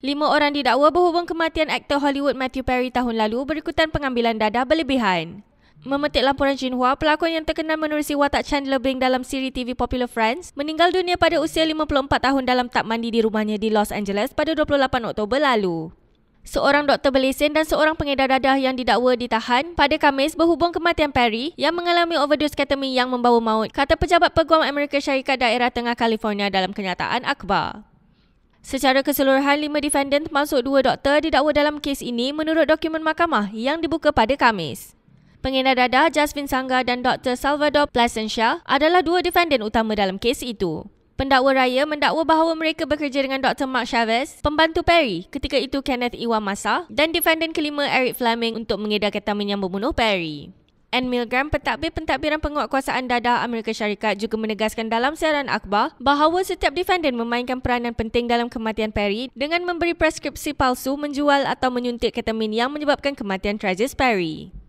Lima orang didakwa berhubung kematian aktor Hollywood Matthew Perry tahun lalu berikutan pengambilan dadah berlebihan. Memetik laporan Jinhua, pelakon yang terkenal menerusi watak Chandler Bing dalam siri TV Popular Friends meninggal dunia pada usia 54 tahun dalam tak mandi di rumahnya di Los Angeles pada 28 Oktober lalu. Seorang doktor belisin dan seorang pengedar dadah yang didakwa ditahan pada Kamis berhubung kematian Perry yang mengalami overdose ketamin yang membawa maut, kata pejabat peguam Amerika Syarikat Daerah Tengah California dalam kenyataan akhbar. Secara keseluruhan, lima defendant termasuk dua doktor didakwa dalam kes ini menurut dokumen mahkamah yang dibuka pada Kamis. Pengedar dadah Jasmine Sangga dan Dr. Salvador Plasencia adalah dua defendant utama dalam kes itu. Pendakwa raya mendakwa bahawa mereka bekerja dengan Dr. Mark Chavez, pembantu Perry, ketika itu Kenneth Iwamasa dan defendant kelima Eric Fleming untuk mengedar ketamin yang membunuh Perry. Anne Milgram, pentadbir pentadbiran penguatkuasaan dadah Amerika Syarikat juga menegaskan dalam siaran akhbar bahawa setiap defendant memainkan peranan penting dalam kematian Perry dengan memberi preskripsi palsu menjual atau menyuntik ketamin yang menyebabkan kematian tragis Perry.